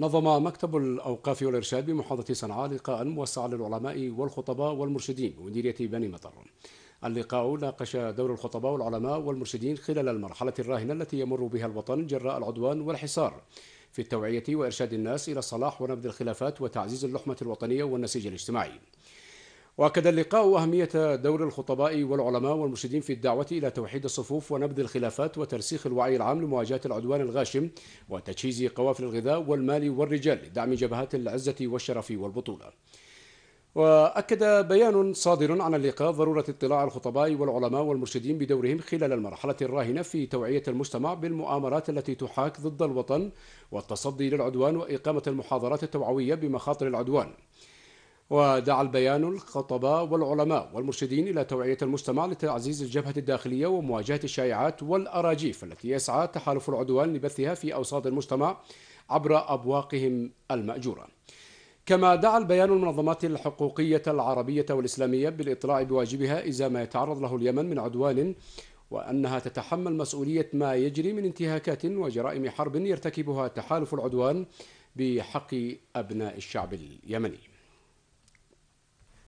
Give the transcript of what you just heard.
نظم مكتب الأوقاف والإرشاد بمحافظة صنعاء لقاء موسعا للعلماء والخطباء والمرشدين بمديرية بني مطر اللقاء ناقش دور الخطباء والعلماء والمرشدين خلال المرحلة الراهنة التي يمر بها الوطن جراء العدوان والحصار في التوعية وإرشاد الناس إلى الصلاح ونبذ الخلافات وتعزيز اللحمة الوطنية والنسيج الاجتماعي وأكد اللقاء أهمية دور الخطباء والعلماء والمرشدين في الدعوة إلى توحيد الصفوف ونبذ الخلافات وترسيخ الوعي العام لمواجهة العدوان الغاشم وتجهيز قوافل الغذاء والمال والرجال لدعم جبهات العزة والشرف والبطولة. وأكد بيان صادر عن اللقاء ضرورة اطلاع الخطباء والعلماء والمرشدين بدورهم خلال المرحلة الراهنة في توعية المجتمع بالمؤامرات التي تحاك ضد الوطن والتصدي للعدوان وإقامة المحاضرات التوعوية بمخاطر العدوان. ودعا البيان الخطباء والعلماء والمرشدين إلى توعية المجتمع لتعزيز الجبهة الداخلية ومواجهة الشائعات والأراجيف التي يسعى تحالف العدوان لبثها في أوساط المجتمع عبر أبواقهم المأجورة كما دعا البيان المنظمات الحقوقية العربية والإسلامية بالإطلاع بواجبها إذا ما يتعرض له اليمن من عدوان وأنها تتحمل مسؤولية ما يجري من انتهاكات وجرائم حرب يرتكبها تحالف العدوان بحق أبناء الشعب اليمني